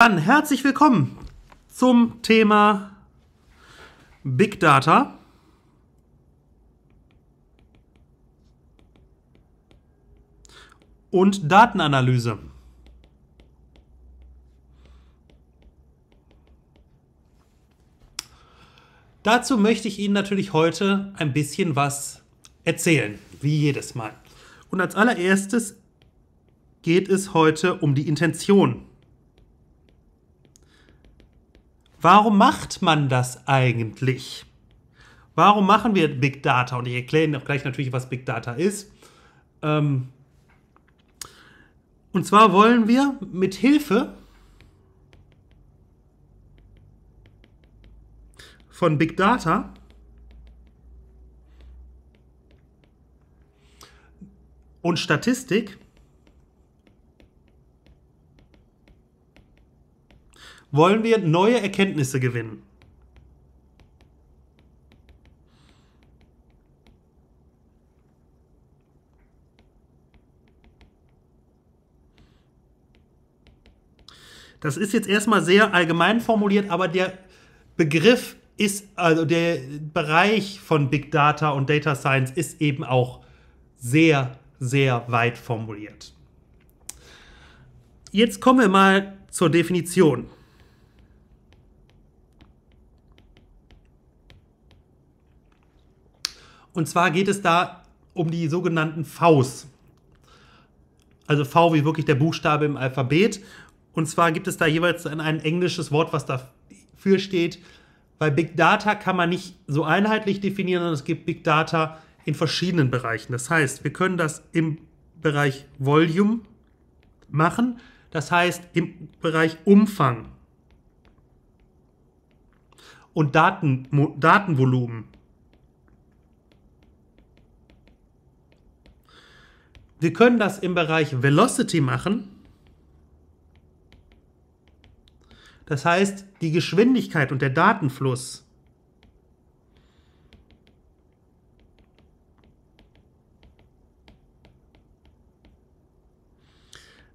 Dann herzlich willkommen zum Thema Big Data. Und Datenanalyse. Dazu möchte ich Ihnen natürlich heute ein bisschen was erzählen, wie jedes Mal. Und als allererstes geht es heute um die Intention Warum macht man das eigentlich? Warum machen wir Big Data? Und ich erkläre Ihnen auch gleich natürlich, was Big Data ist. Ähm und zwar wollen wir mit Hilfe von Big Data und Statistik wollen wir neue Erkenntnisse gewinnen. Das ist jetzt erstmal sehr allgemein formuliert, aber der Begriff ist, also der Bereich von Big Data und Data Science ist eben auch sehr, sehr weit formuliert. Jetzt kommen wir mal zur Definition. Und zwar geht es da um die sogenannten Vs. Also V wie wirklich der Buchstabe im Alphabet. Und zwar gibt es da jeweils ein, ein englisches Wort, was dafür steht. Weil Big Data kann man nicht so einheitlich definieren, sondern es gibt Big Data in verschiedenen Bereichen. Das heißt, wir können das im Bereich Volume machen, das heißt im Bereich Umfang und Daten, Datenvolumen. Wir können das im Bereich Velocity machen. Das heißt, die Geschwindigkeit und der Datenfluss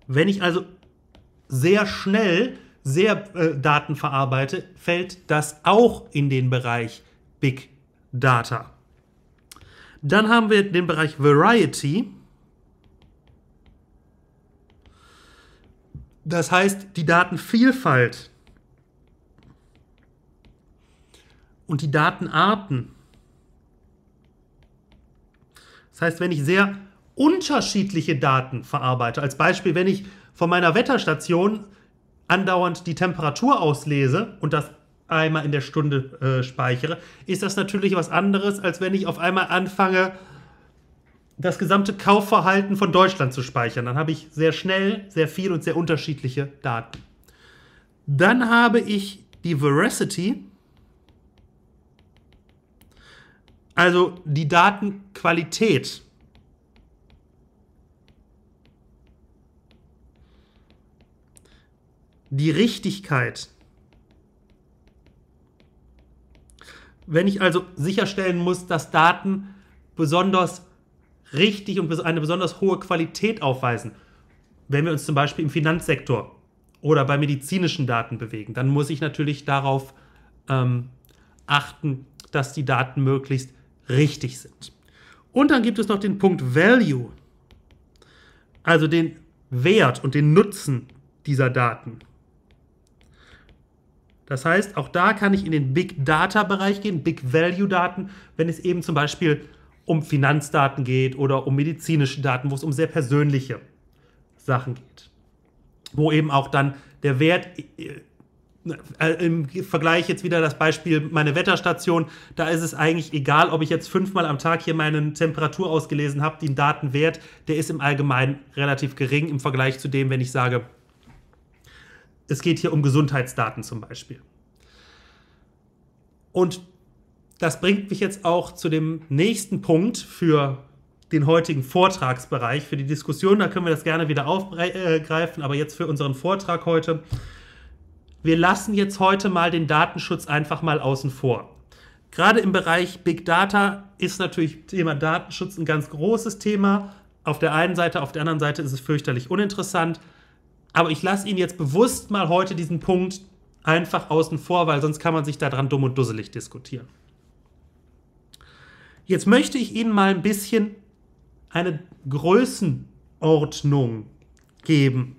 Wenn ich also sehr schnell sehr äh, Daten verarbeite, fällt das auch in den Bereich Big Data. Dann haben wir den Bereich Variety. Das heißt, die Datenvielfalt und die Datenarten. Das heißt, wenn ich sehr unterschiedliche Daten verarbeite, als Beispiel, wenn ich von meiner Wetterstation andauernd die Temperatur auslese und das einmal in der Stunde äh, speichere, ist das natürlich was anderes, als wenn ich auf einmal anfange, das gesamte Kaufverhalten von Deutschland zu speichern. Dann habe ich sehr schnell, sehr viel und sehr unterschiedliche Daten. Dann habe ich die Veracity, also die Datenqualität. Die Richtigkeit. Wenn ich also sicherstellen muss, dass Daten besonders richtig und eine besonders hohe Qualität aufweisen. Wenn wir uns zum Beispiel im Finanzsektor oder bei medizinischen Daten bewegen, dann muss ich natürlich darauf ähm, achten, dass die Daten möglichst richtig sind. Und dann gibt es noch den Punkt Value, also den Wert und den Nutzen dieser Daten. Das heißt, auch da kann ich in den Big Data Bereich gehen, Big Value Daten, wenn es eben zum Beispiel um Finanzdaten geht oder um medizinische Daten, wo es um sehr persönliche Sachen geht. Wo eben auch dann der Wert äh, äh, im Vergleich jetzt wieder das Beispiel meine Wetterstation, da ist es eigentlich egal, ob ich jetzt fünfmal am Tag hier meine Temperatur ausgelesen habe, den Datenwert, der ist im Allgemeinen relativ gering im Vergleich zu dem, wenn ich sage, es geht hier um Gesundheitsdaten zum Beispiel. Und das bringt mich jetzt auch zu dem nächsten Punkt für den heutigen Vortragsbereich, für die Diskussion. Da können wir das gerne wieder aufgreifen, aber jetzt für unseren Vortrag heute. Wir lassen jetzt heute mal den Datenschutz einfach mal außen vor. Gerade im Bereich Big Data ist natürlich Thema Datenschutz ein ganz großes Thema. Auf der einen Seite, auf der anderen Seite ist es fürchterlich uninteressant. Aber ich lasse Ihnen jetzt bewusst mal heute diesen Punkt einfach außen vor, weil sonst kann man sich daran dumm und dusselig diskutieren. Jetzt möchte ich Ihnen mal ein bisschen eine Größenordnung geben,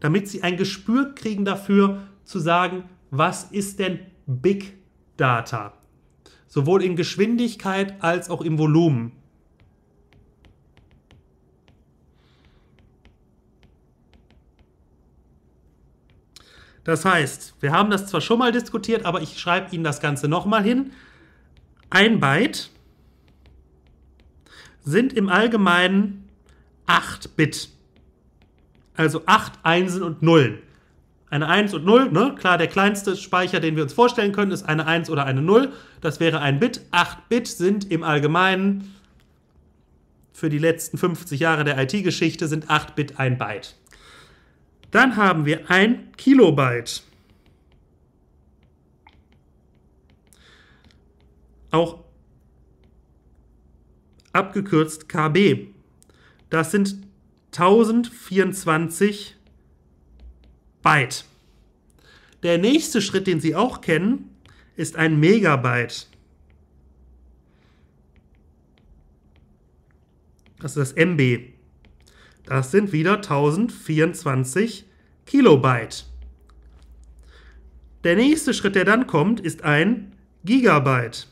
damit Sie ein Gespür kriegen dafür zu sagen, was ist denn Big Data? Sowohl in Geschwindigkeit als auch im Volumen. Das heißt, wir haben das zwar schon mal diskutiert, aber ich schreibe Ihnen das Ganze nochmal hin. Ein Byte sind im Allgemeinen 8 Bit. Also 8 Einsen und Nullen. Eine 1 und 0, ne? klar, der kleinste Speicher, den wir uns vorstellen können, ist eine 1 oder eine 0. Das wäre ein Bit. 8 Bit sind im Allgemeinen für die letzten 50 Jahre der IT-Geschichte sind 8 Bit ein Byte. Dann haben wir ein Kilobyte. Auch abgekürzt KB. Das sind 1024 Byte. Der nächste Schritt, den Sie auch kennen, ist ein Megabyte. Das ist das MB. Das sind wieder 1024 Kilobyte. Der nächste Schritt, der dann kommt, ist ein Gigabyte.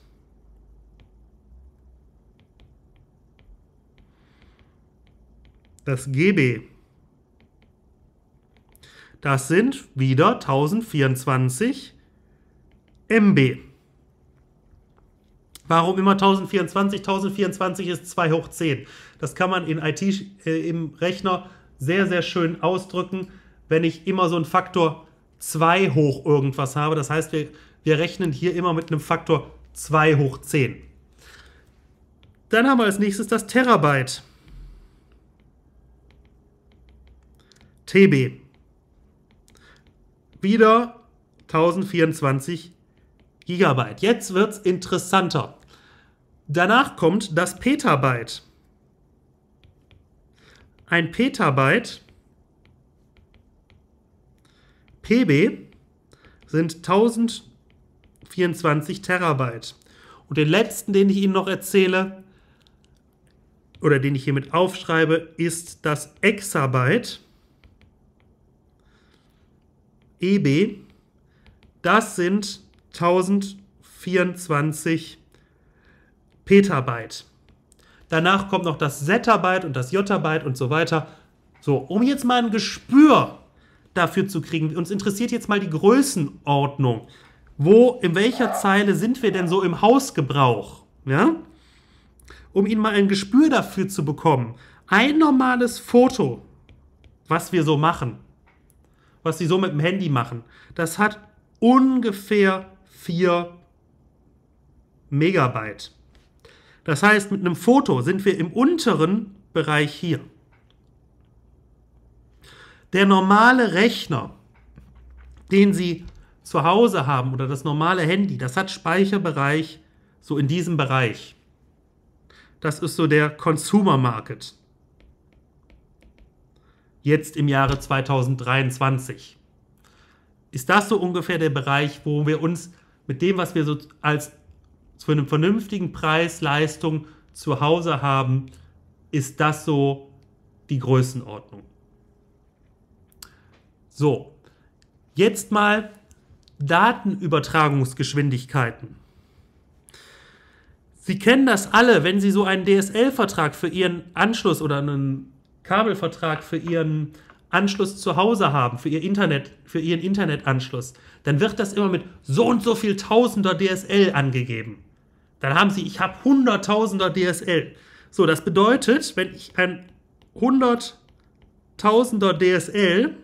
das GB. Das sind wieder 1024 MB. Warum immer 1024? 1024 ist 2 hoch 10. Das kann man in IT äh, im Rechner sehr, sehr schön ausdrücken, wenn ich immer so einen Faktor 2 hoch irgendwas habe. Das heißt, wir, wir rechnen hier immer mit einem Faktor 2 hoch 10. Dann haben wir als nächstes das Terabyte. TB. Wieder 1024 GB. Jetzt wird es interessanter. Danach kommt das Petabyte. Ein Petabyte PB sind 1024 Terabyte. Und den letzten, den ich Ihnen noch erzähle, oder den ich hiermit aufschreibe, ist das Exabyte. EB. Das sind 1024 Petabyte. Danach kommt noch das Zettabyte und das Jottabyte und so weiter. So, um jetzt mal ein Gespür dafür zu kriegen, uns interessiert jetzt mal die Größenordnung. Wo, in welcher Zeile sind wir denn so im Hausgebrauch? Ja? Um Ihnen mal ein Gespür dafür zu bekommen. Ein normales Foto, was wir so machen, was sie so mit dem Handy machen, das hat ungefähr 4 Megabyte. Das heißt, mit einem Foto sind wir im unteren Bereich hier. Der normale Rechner, den Sie zu Hause haben oder das normale Handy, das hat Speicherbereich so in diesem Bereich. Das ist so der Consumer Market jetzt im Jahre 2023. Ist das so ungefähr der Bereich, wo wir uns mit dem, was wir so als zu einem vernünftigen Preis, Leistung zu Hause haben, ist das so die Größenordnung. So, jetzt mal Datenübertragungsgeschwindigkeiten. Sie kennen das alle, wenn Sie so einen DSL-Vertrag für Ihren Anschluss oder einen Kabelvertrag für ihren Anschluss zu Hause haben, für ihr Internet, für ihren Internetanschluss, dann wird das immer mit so und so viel Tausender DSL angegeben. Dann haben sie, ich habe Hunderttausender DSL. So, das bedeutet, wenn ich ein Hunderttausender DSL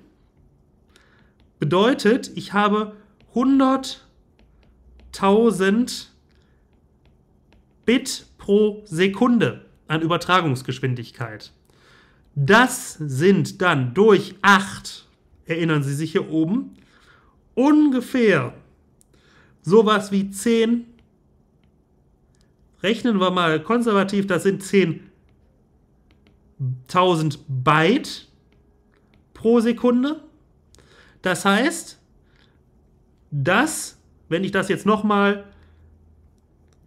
bedeutet, ich habe 100.000 Bit pro Sekunde an Übertragungsgeschwindigkeit. Das sind dann durch 8, erinnern Sie sich hier oben, ungefähr sowas wie 10. Rechnen wir mal konservativ, das sind 10.000 Byte pro Sekunde. Das heißt, dass, wenn ich das jetzt nochmal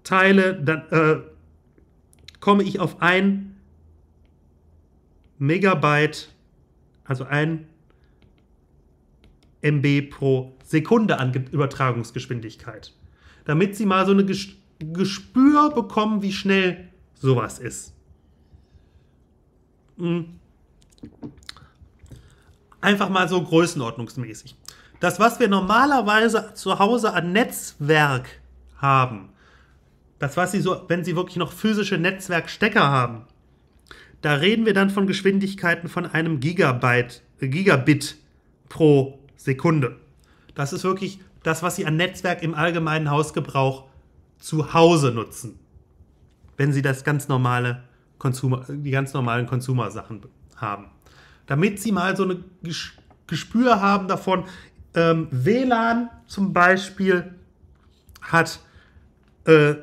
teile, dann äh, komme ich auf ein Megabyte, also ein MB pro Sekunde an Übertragungsgeschwindigkeit. Damit Sie mal so ein Ges Gespür bekommen, wie schnell sowas ist. Hm. Einfach mal so größenordnungsmäßig. Das, was wir normalerweise zu Hause an Netzwerk haben, das, was Sie so, wenn Sie wirklich noch physische Netzwerkstecker haben, da reden wir dann von Geschwindigkeiten von einem Gigabyte, äh, Gigabit pro Sekunde. Das ist wirklich das, was Sie an Netzwerk im allgemeinen Hausgebrauch zu Hause nutzen, wenn Sie das ganz normale Consumer, die ganz normalen Konsumersachen haben. Damit Sie mal so ein Gespür haben davon, ähm, WLAN zum Beispiel hat äh,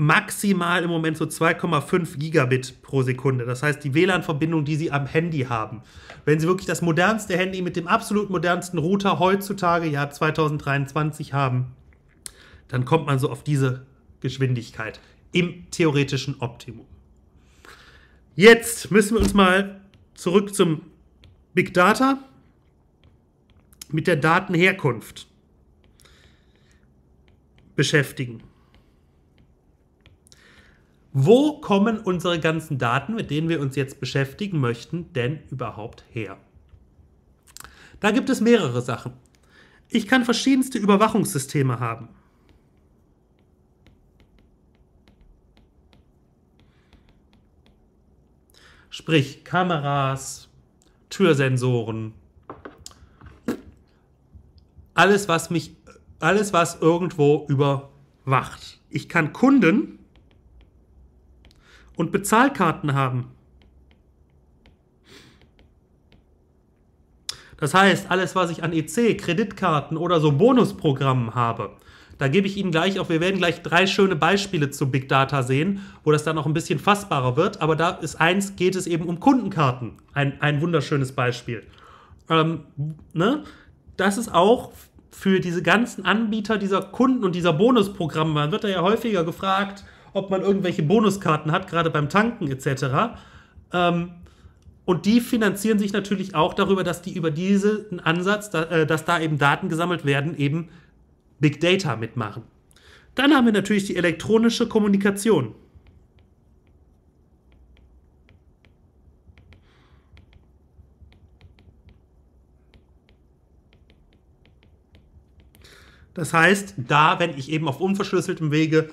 maximal im Moment so 2,5 Gigabit pro Sekunde. Das heißt, die WLAN-Verbindung, die Sie am Handy haben. Wenn Sie wirklich das modernste Handy mit dem absolut modernsten Router heutzutage, Jahr 2023, haben, dann kommt man so auf diese Geschwindigkeit im theoretischen Optimum. Jetzt müssen wir uns mal zurück zum Big Data mit der Datenherkunft beschäftigen wo kommen unsere ganzen Daten, mit denen wir uns jetzt beschäftigen möchten, denn überhaupt her? Da gibt es mehrere Sachen. Ich kann verschiedenste Überwachungssysteme haben. Sprich Kameras, Türsensoren, alles was mich alles was irgendwo überwacht. Ich kann Kunden und Bezahlkarten haben. Das heißt, alles, was ich an EC, Kreditkarten oder so Bonusprogrammen habe, da gebe ich Ihnen gleich auch, wir werden gleich drei schöne Beispiele zu Big Data sehen, wo das dann noch ein bisschen fassbarer wird. Aber da ist eins, geht es eben um Kundenkarten. Ein, ein wunderschönes Beispiel. Ähm, ne? Das ist auch für diese ganzen Anbieter dieser Kunden und dieser Bonusprogramme, man wird da ja häufiger gefragt, ob man irgendwelche Bonuskarten hat, gerade beim Tanken etc. Ähm, und die finanzieren sich natürlich auch darüber, dass die über diesen Ansatz, da, äh, dass da eben Daten gesammelt werden, eben Big Data mitmachen. Dann haben wir natürlich die elektronische Kommunikation. Das heißt, da, wenn ich eben auf unverschlüsseltem Wege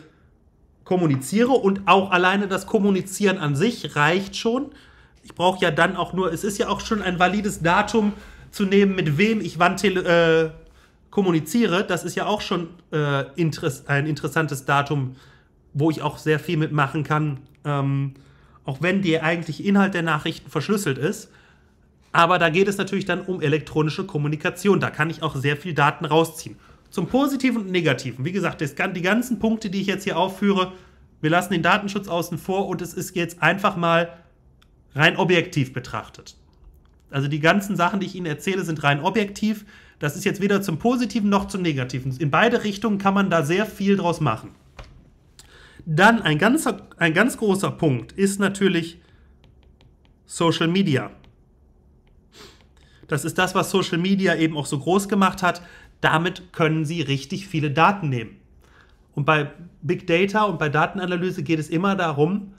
kommuniziere und auch alleine das Kommunizieren an sich reicht schon. Ich brauche ja dann auch nur, es ist ja auch schon ein valides Datum zu nehmen, mit wem ich wann tele, äh, kommuniziere. Das ist ja auch schon äh, interess ein interessantes Datum, wo ich auch sehr viel mitmachen kann. Ähm, auch wenn der eigentliche Inhalt der Nachrichten verschlüsselt ist. Aber da geht es natürlich dann um elektronische Kommunikation. Da kann ich auch sehr viel Daten rausziehen zum Positiven und Negativen. Wie gesagt, das kann, die ganzen Punkte, die ich jetzt hier aufführe, wir lassen den Datenschutz außen vor und es ist jetzt einfach mal rein objektiv betrachtet. Also die ganzen Sachen, die ich Ihnen erzähle, sind rein objektiv. Das ist jetzt weder zum Positiven noch zum Negativen. In beide Richtungen kann man da sehr viel draus machen. Dann ein, ganzer, ein ganz großer Punkt ist natürlich Social Media. Das ist das, was Social Media eben auch so groß gemacht hat. Damit können sie richtig viele Daten nehmen. Und bei Big Data und bei Datenanalyse geht es immer darum,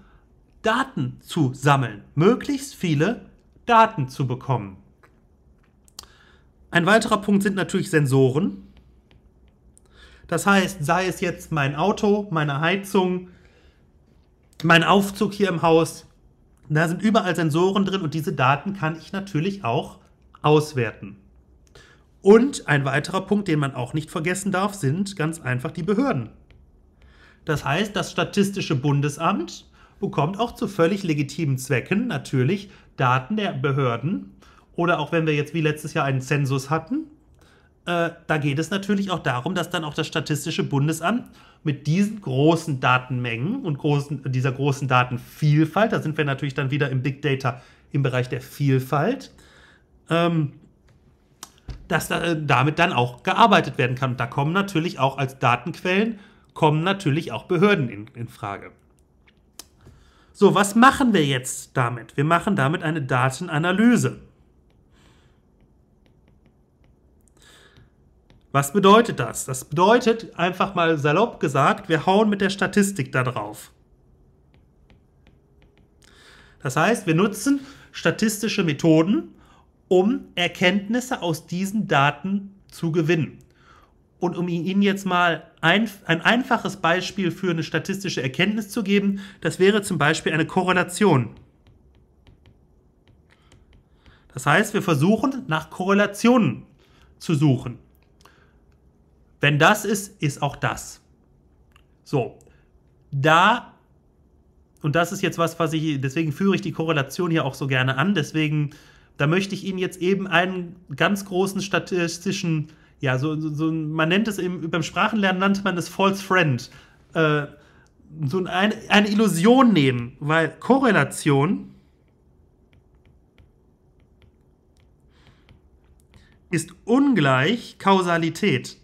Daten zu sammeln, möglichst viele Daten zu bekommen. Ein weiterer Punkt sind natürlich Sensoren. Das heißt, sei es jetzt mein Auto, meine Heizung, mein Aufzug hier im Haus, da sind überall Sensoren drin und diese Daten kann ich natürlich auch auswerten. Und ein weiterer Punkt, den man auch nicht vergessen darf, sind ganz einfach die Behörden. Das heißt, das Statistische Bundesamt bekommt auch zu völlig legitimen Zwecken natürlich Daten der Behörden. Oder auch wenn wir jetzt wie letztes Jahr einen Zensus hatten, äh, da geht es natürlich auch darum, dass dann auch das Statistische Bundesamt mit diesen großen Datenmengen und großen, dieser großen Datenvielfalt, da sind wir natürlich dann wieder im Big Data im Bereich der Vielfalt, ähm, dass da, äh, damit dann auch gearbeitet werden kann. Und da kommen natürlich auch als Datenquellen, kommen natürlich auch Behörden in, in Frage. So, was machen wir jetzt damit? Wir machen damit eine Datenanalyse. Was bedeutet das? Das bedeutet, einfach mal salopp gesagt, wir hauen mit der Statistik da drauf. Das heißt, wir nutzen statistische Methoden, um Erkenntnisse aus diesen Daten zu gewinnen. Und um Ihnen jetzt mal ein, ein einfaches Beispiel für eine statistische Erkenntnis zu geben, das wäre zum Beispiel eine Korrelation. Das heißt, wir versuchen nach Korrelationen zu suchen. Wenn das ist, ist auch das. So, da, und das ist jetzt was, was ich, deswegen führe ich die Korrelation hier auch so gerne an, deswegen da möchte ich Ihnen jetzt eben einen ganz großen statistischen, ja, so, so, so man nennt es eben, beim Sprachenlernen nannte man es False Friend, äh, so eine, eine Illusion nehmen, weil Korrelation ist ungleich Kausalität.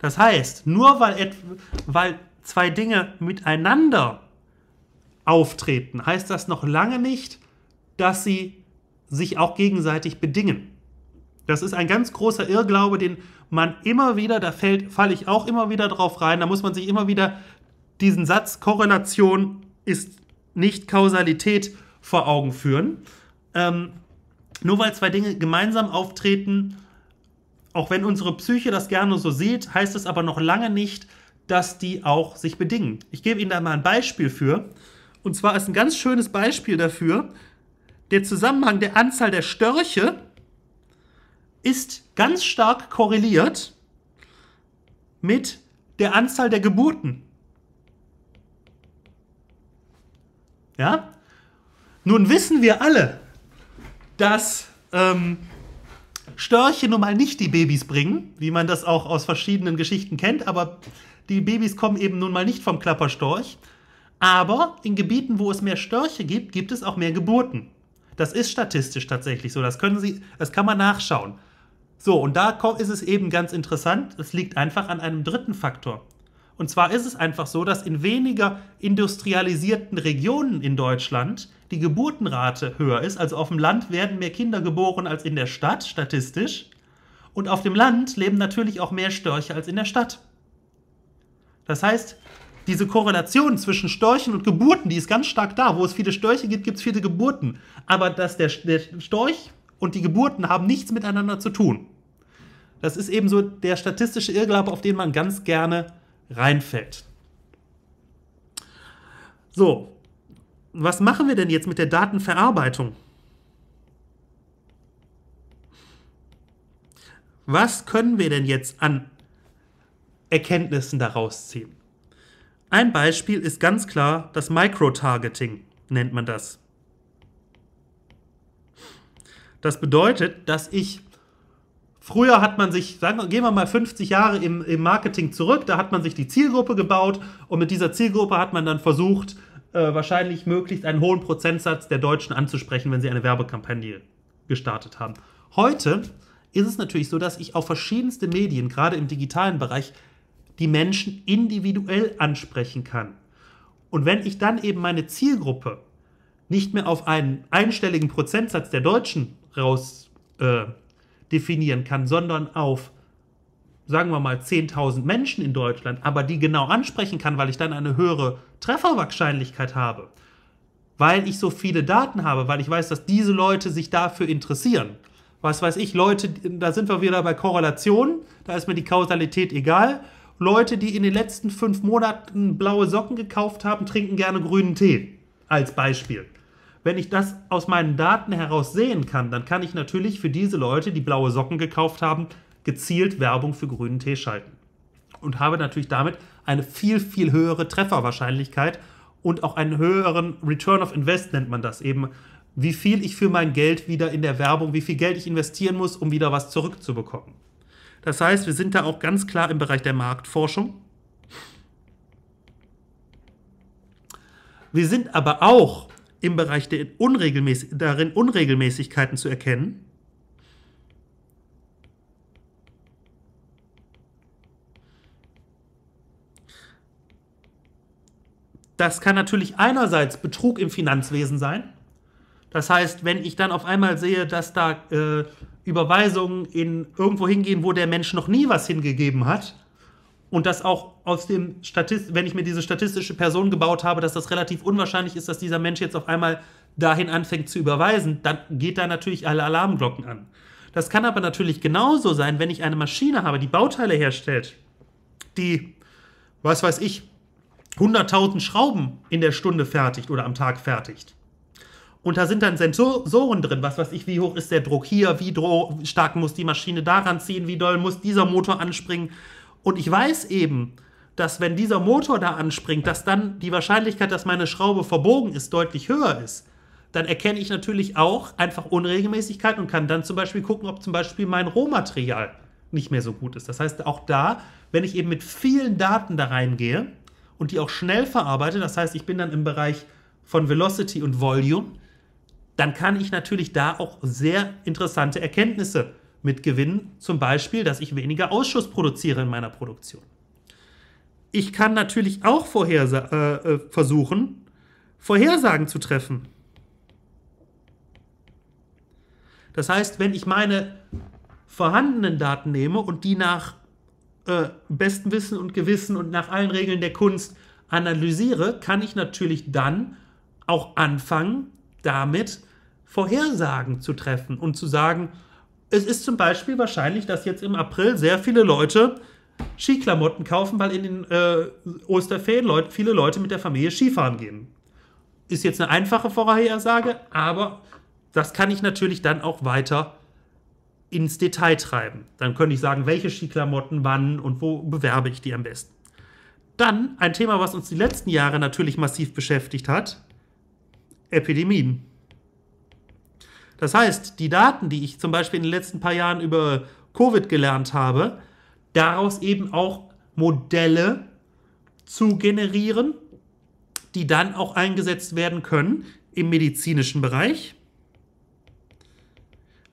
Das heißt, nur weil, weil zwei Dinge miteinander auftreten, heißt das noch lange nicht, dass sie sich auch gegenseitig bedingen. Das ist ein ganz großer Irrglaube, den man immer wieder, da falle ich auch immer wieder drauf rein, da muss man sich immer wieder diesen Satz Korrelation ist nicht Kausalität vor Augen führen. Ähm, nur weil zwei Dinge gemeinsam auftreten, auch wenn unsere Psyche das gerne so sieht, heißt es aber noch lange nicht, dass die auch sich bedingen. Ich gebe Ihnen da mal ein Beispiel für. Und zwar ist ein ganz schönes Beispiel dafür, der Zusammenhang der Anzahl der Störche ist ganz stark korreliert mit der Anzahl der Geburten. Ja? Nun wissen wir alle, dass ähm, Störche nun mal nicht die Babys bringen, wie man das auch aus verschiedenen Geschichten kennt, aber die Babys kommen eben nun mal nicht vom Klapperstorch, aber in Gebieten, wo es mehr Störche gibt, gibt es auch mehr Geburten. Das ist statistisch tatsächlich so. Das können Sie, das kann man nachschauen. So, und da ist es eben ganz interessant. Es liegt einfach an einem dritten Faktor. Und zwar ist es einfach so, dass in weniger industrialisierten Regionen in Deutschland die Geburtenrate höher ist. Also auf dem Land werden mehr Kinder geboren als in der Stadt, statistisch. Und auf dem Land leben natürlich auch mehr Störche als in der Stadt. Das heißt, diese Korrelation zwischen Störchen und Geburten, die ist ganz stark da. Wo es viele Störche gibt, gibt es viele Geburten. Aber dass der, der Storch und die Geburten haben nichts miteinander zu tun. Das ist eben so der statistische Irrglaube, auf den man ganz gerne reinfällt. So, was machen wir denn jetzt mit der Datenverarbeitung? Was können wir denn jetzt an Erkenntnissen daraus ziehen? Ein Beispiel ist ganz klar das Microtargeting, nennt man das. Das bedeutet, dass ich Früher hat man sich, sagen, gehen wir mal 50 Jahre im, im, Marketing zurück, da hat man sich die Zielgruppe gebaut und mit dieser Zielgruppe hat man dann versucht, äh, wahrscheinlich möglichst einen hohen Prozentsatz der Deutschen anzusprechen, wenn sie eine Werbekampagne gestartet haben. Heute ist es natürlich so, dass ich auf verschiedenste Medien, gerade im digitalen Bereich, die Menschen individuell ansprechen kann. Und wenn ich dann eben meine Zielgruppe nicht mehr auf einen einstelligen Prozentsatz der Deutschen raus äh, definieren kann, sondern auf, sagen wir mal, 10.000 Menschen in Deutschland, aber die genau ansprechen kann, weil ich dann eine höhere Trefferwahrscheinlichkeit habe, weil ich so viele Daten habe, weil ich weiß, dass diese Leute sich dafür interessieren. Was weiß ich, Leute, da sind wir wieder bei Korrelationen, da ist mir die Kausalität egal, Leute, die in den letzten fünf Monaten blaue Socken gekauft haben, trinken gerne grünen Tee. Als Beispiel. Wenn ich das aus meinen Daten heraus sehen kann, dann kann ich natürlich für diese Leute, die blaue Socken gekauft haben, gezielt Werbung für grünen Tee schalten. Und habe natürlich damit eine viel, viel höhere Trefferwahrscheinlichkeit und auch einen höheren Return of Invest nennt man das eben, wie viel ich für mein Geld wieder in der Werbung, wie viel Geld ich investieren muss, um wieder was zurückzubekommen. Das heißt, wir sind da auch ganz klar im Bereich der Marktforschung. Wir sind aber auch im Bereich der Unregelmäßig darin, Unregelmäßigkeiten zu erkennen. Das kann natürlich einerseits Betrug im Finanzwesen sein. Das heißt, wenn ich dann auf einmal sehe, dass da äh, Überweisungen in irgendwo hingehen, wo der Mensch noch nie was hingegeben hat. Und das auch aus dem Statist, wenn ich mir diese statistische Person gebaut habe, dass das relativ unwahrscheinlich ist, dass dieser Mensch jetzt auf einmal dahin anfängt zu überweisen, dann geht da natürlich alle Alarmglocken an. Das kann aber natürlich genauso sein, wenn ich eine Maschine habe, die Bauteile herstellt, die, was weiß ich, 100.000 Schrauben in der Stunde fertigt oder am Tag fertigt und da sind dann Sensoren drin, was weiß ich, wie hoch ist der Druck hier, wie stark muss die Maschine daran ziehen, wie doll muss dieser Motor anspringen. Und ich weiß eben, dass wenn dieser Motor da anspringt, dass dann die Wahrscheinlichkeit, dass meine Schraube verbogen ist, deutlich höher ist. Dann erkenne ich natürlich auch einfach Unregelmäßigkeiten und kann dann zum Beispiel gucken, ob zum Beispiel mein Rohmaterial nicht mehr so gut ist. Das heißt, auch da, wenn ich eben mit vielen Daten da reingehe und die auch schnell verarbeite, das heißt, ich bin dann im Bereich von Velocity und Volume, dann kann ich natürlich da auch sehr interessante Erkenntnisse mitgewinnen. Zum Beispiel, dass ich weniger Ausschuss produziere in meiner Produktion. Ich kann natürlich auch vorhersa äh, äh, versuchen, Vorhersagen zu treffen. Das heißt, wenn ich meine vorhandenen Daten nehme und die nach äh, bestem Wissen und Gewissen und nach allen Regeln der Kunst analysiere, kann ich natürlich dann auch anfangen, damit Vorhersagen zu treffen und zu sagen, es ist zum Beispiel wahrscheinlich, dass jetzt im April sehr viele Leute Skiklamotten kaufen, weil in den äh, Osterferien Leute, viele Leute mit der Familie Skifahren gehen. Ist jetzt eine einfache Vorhersage, aber das kann ich natürlich dann auch weiter ins Detail treiben. Dann könnte ich sagen, welche Skiklamotten, wann und wo bewerbe ich die am besten. Dann ein Thema, was uns die letzten Jahre natürlich massiv beschäftigt hat, Epidemien. Das heißt, die Daten, die ich zum Beispiel in den letzten paar Jahren über Covid gelernt habe, daraus eben auch Modelle zu generieren, die dann auch eingesetzt werden können im medizinischen Bereich.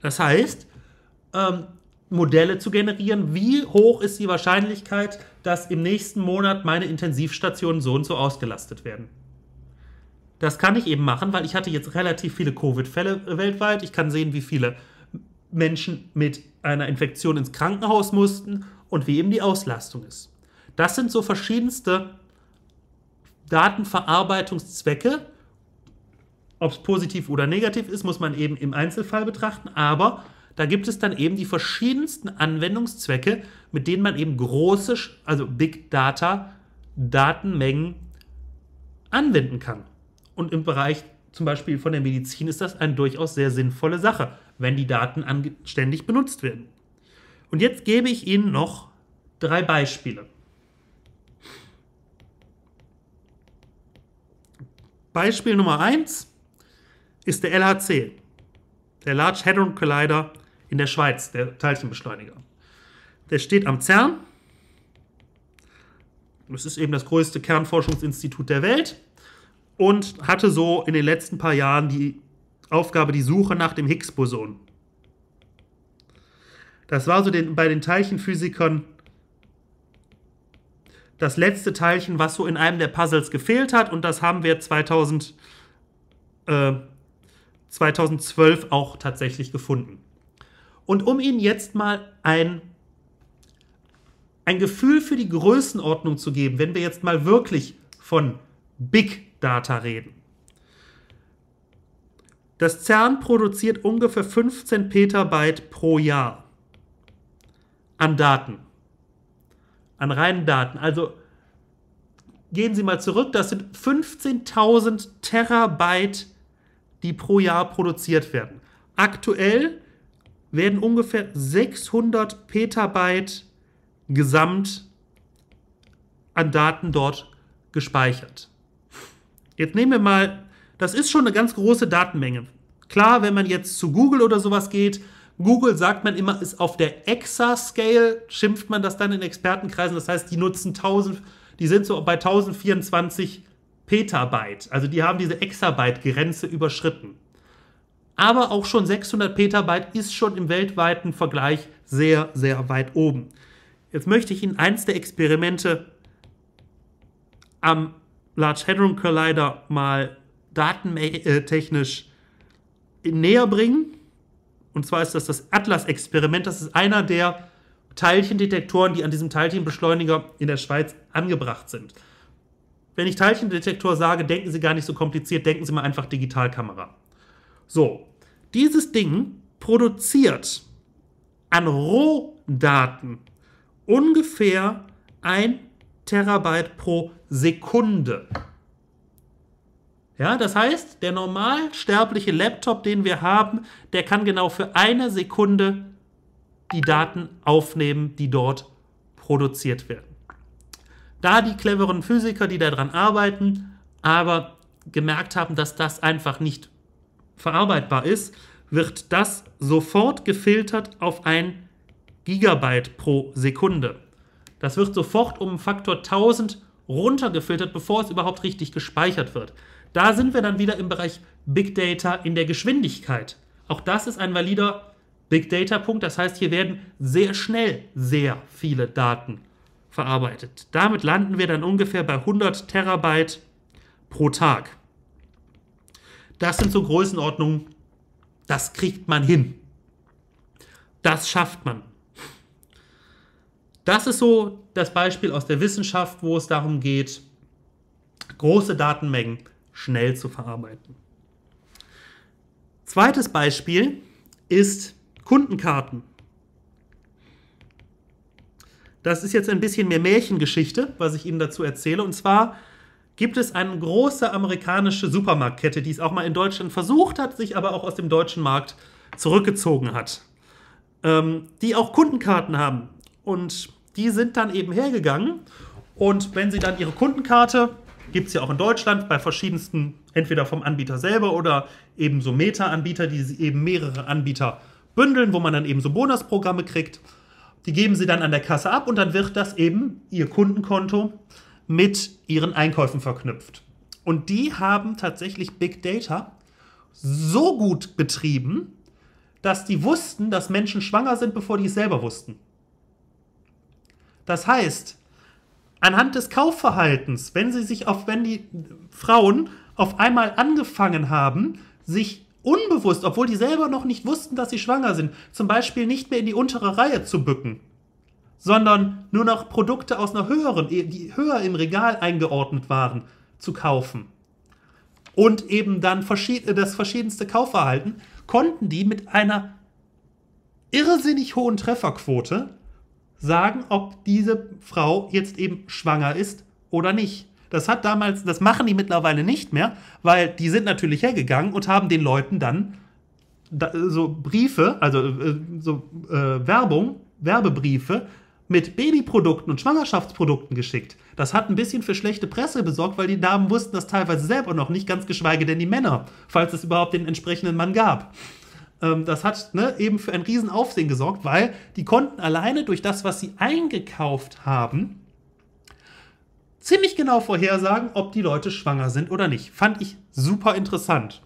Das heißt, ähm, Modelle zu generieren, wie hoch ist die Wahrscheinlichkeit, dass im nächsten Monat meine Intensivstationen so und so ausgelastet werden. Das kann ich eben machen, weil ich hatte jetzt relativ viele Covid-Fälle äh, weltweit. Ich kann sehen, wie viele Menschen mit einer Infektion ins Krankenhaus mussten und wie eben die Auslastung ist. Das sind so verschiedenste Datenverarbeitungszwecke. Ob es positiv oder negativ ist, muss man eben im Einzelfall betrachten, aber da gibt es dann eben die verschiedensten Anwendungszwecke, mit denen man eben große, also Big Data, Datenmengen anwenden kann. Und im Bereich zum Beispiel von der Medizin ist das eine durchaus sehr sinnvolle Sache, wenn die Daten anständig benutzt werden. Und jetzt gebe ich Ihnen noch drei Beispiele. Beispiel Nummer 1 ist der LHC, der Large Hadron Collider in der Schweiz, der Teilchenbeschleuniger. Der steht am CERN. Das ist eben das größte Kernforschungsinstitut der Welt und hatte so in den letzten paar Jahren die Aufgabe, die Suche nach dem Higgs-Boson. Das war so den, bei den Teilchenphysikern das letzte Teilchen, was so in einem der Puzzles gefehlt hat. Und das haben wir 2000, äh, 2012 auch tatsächlich gefunden. Und um Ihnen jetzt mal ein, ein Gefühl für die Größenordnung zu geben, wenn wir jetzt mal wirklich von Big Data reden. Das CERN produziert ungefähr 15 Petabyte pro Jahr an Daten, an reinen Daten. Also gehen Sie mal zurück, das sind 15.000 Terabyte, die pro Jahr produziert werden. Aktuell werden ungefähr 600 Petabyte gesamt an Daten dort gespeichert. Jetzt nehmen wir mal, das ist schon eine ganz große Datenmenge. Klar, wenn man jetzt zu Google oder sowas geht, Google sagt man immer, ist auf der Exascale, schimpft man das dann in Expertenkreisen. Das heißt, die nutzen 1000, die sind so bei 1024 Petabyte. Also die haben diese Exabyte-Grenze überschritten. Aber auch schon 600 Petabyte ist schon im weltweiten Vergleich sehr, sehr weit oben. Jetzt möchte ich Ihnen eins der Experimente am Large Hadron Collider mal datentechnisch näher bringen. Und zwar ist das das Atlas-Experiment. Das ist einer der Teilchendetektoren, die an diesem Teilchenbeschleuniger in der Schweiz angebracht sind. Wenn ich Teilchendetektor sage, denken Sie gar nicht so kompliziert, denken Sie mal einfach Digitalkamera. So, dieses Ding produziert an Rohdaten ungefähr ein Terabyte pro Sekunde. Ja, das heißt, der normalsterbliche Laptop, den wir haben, der kann genau für eine Sekunde die Daten aufnehmen, die dort produziert werden. Da die cleveren Physiker, die daran arbeiten, aber gemerkt haben, dass das einfach nicht verarbeitbar ist, wird das sofort gefiltert auf ein Gigabyte pro Sekunde. Das wird sofort um Faktor 1000 runtergefiltert, bevor es überhaupt richtig gespeichert wird. Da sind wir dann wieder im Bereich Big Data in der Geschwindigkeit. Auch das ist ein valider Big Data Punkt. Das heißt, hier werden sehr schnell sehr viele Daten verarbeitet. Damit landen wir dann ungefähr bei 100 Terabyte pro Tag. Das sind so Größenordnungen, das kriegt man hin. Das schafft man. Das ist so das Beispiel aus der Wissenschaft, wo es darum geht, große Datenmengen schnell zu verarbeiten. Zweites Beispiel ist Kundenkarten. Das ist jetzt ein bisschen mehr Märchengeschichte, was ich Ihnen dazu erzähle. Und zwar gibt es eine große amerikanische Supermarktkette, die es auch mal in Deutschland versucht hat, sich aber auch aus dem deutschen Markt zurückgezogen hat, ähm, die auch Kundenkarten haben. Und die sind dann eben hergegangen und wenn sie dann ihre Kundenkarte, gibt es ja auch in Deutschland bei verschiedensten, entweder vom Anbieter selber oder eben so Meta-Anbieter, die eben mehrere Anbieter bündeln, wo man dann eben so Bonusprogramme kriegt. Die geben sie dann an der Kasse ab und dann wird das eben ihr Kundenkonto mit ihren Einkäufen verknüpft. Und die haben tatsächlich Big Data so gut betrieben, dass die wussten, dass Menschen schwanger sind, bevor die es selber wussten. Das heißt, anhand des Kaufverhaltens, wenn sie sich auf, wenn die Frauen auf einmal angefangen haben, sich unbewusst, obwohl die selber noch nicht wussten, dass sie schwanger sind, zum Beispiel nicht mehr in die untere Reihe zu bücken, sondern nur noch Produkte aus einer höheren, eh, die höher im Regal eingeordnet waren, zu kaufen. Und eben dann das verschiedenste Kaufverhalten, konnten die mit einer irrsinnig hohen Trefferquote sagen, ob diese Frau jetzt eben schwanger ist oder nicht. Das hat damals, das machen die mittlerweile nicht mehr, weil die sind natürlich hergegangen und haben den Leuten dann so Briefe, also äh, so äh, Werbung, Werbebriefe mit Babyprodukten und Schwangerschaftsprodukten geschickt. Das hat ein bisschen für schlechte Presse besorgt, weil die Damen wussten das teilweise selber noch nicht, ganz geschweige denn die Männer, falls es überhaupt den entsprechenden Mann gab. Ähm, das hat ne, eben für ein Riesenaufsehen gesorgt, weil die konnten alleine durch das, was sie eingekauft haben, ziemlich genau vorhersagen, ob die Leute schwanger sind oder nicht. Fand ich super interessant.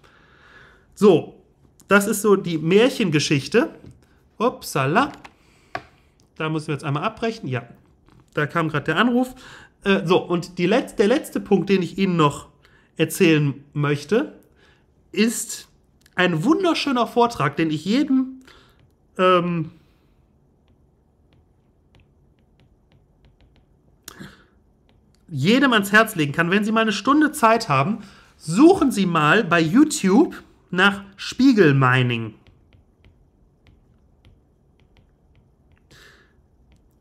So, das ist so die Märchengeschichte. Upsala. Da müssen wir jetzt einmal abbrechen. Ja, da kam gerade der Anruf. Äh, so, und Letz-, der letzte Punkt, den ich Ihnen noch erzählen möchte, ist ein wunderschöner Vortrag, den ich jedem ähm, jedem ans Herz legen kann, wenn Sie mal eine Stunde Zeit haben, suchen Sie mal bei YouTube nach Spiegelmining.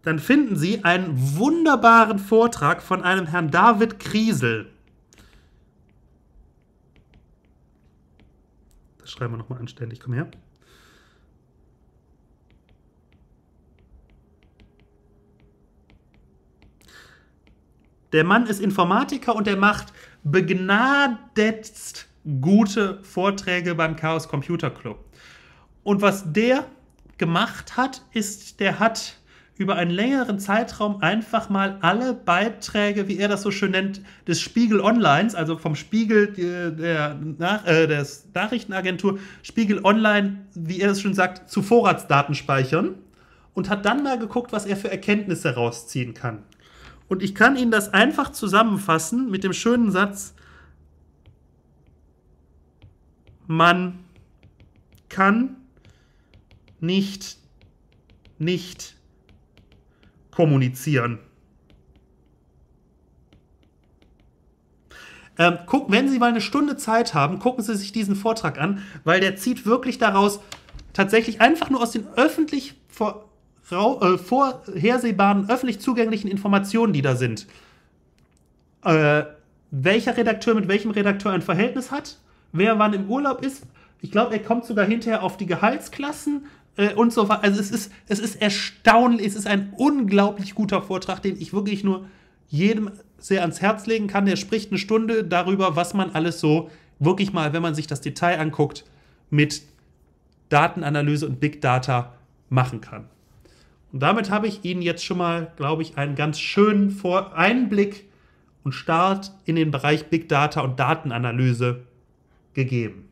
Dann finden Sie einen wunderbaren Vortrag von einem Herrn David Kriesel. schreiben wir nochmal anständig. Komm her. Der Mann ist Informatiker und er macht begnadetst gute Vorträge beim Chaos Computer Club. Und was der gemacht hat, ist, der hat über einen längeren Zeitraum einfach mal alle Beiträge, wie er das so schön nennt, des Spiegel Onlines, also vom Spiegel äh, der, nach, äh, der Nachrichtenagentur Spiegel Online, wie er das schon sagt, zu Vorratsdaten speichern und hat dann mal geguckt, was er für Erkenntnisse rausziehen kann. Und ich kann Ihnen das einfach zusammenfassen mit dem schönen Satz, man kann nicht nicht kommunizieren. Ähm, guck, wenn Sie mal eine Stunde Zeit haben, gucken Sie sich diesen Vortrag an, weil der zieht wirklich daraus tatsächlich einfach nur aus den öffentlich vor, äh, vorhersehbaren, öffentlich zugänglichen Informationen, die da sind, äh, welcher Redakteur mit welchem Redakteur ein Verhältnis hat, wer wann im Urlaub ist. Ich glaube, er kommt sogar hinterher auf die Gehaltsklassen äh, und so weiter. Also es ist, es ist erstaunlich, es ist ein unglaublich guter Vortrag, den ich wirklich nur jedem sehr ans Herz legen kann. Der spricht eine Stunde darüber, was man alles so wirklich mal, wenn man sich das Detail anguckt, mit Datenanalyse und Big Data machen kann. Und damit habe ich Ihnen jetzt schon mal, glaube ich, einen ganz schönen Vor Einblick und Start in den Bereich Big Data und Datenanalyse gegeben.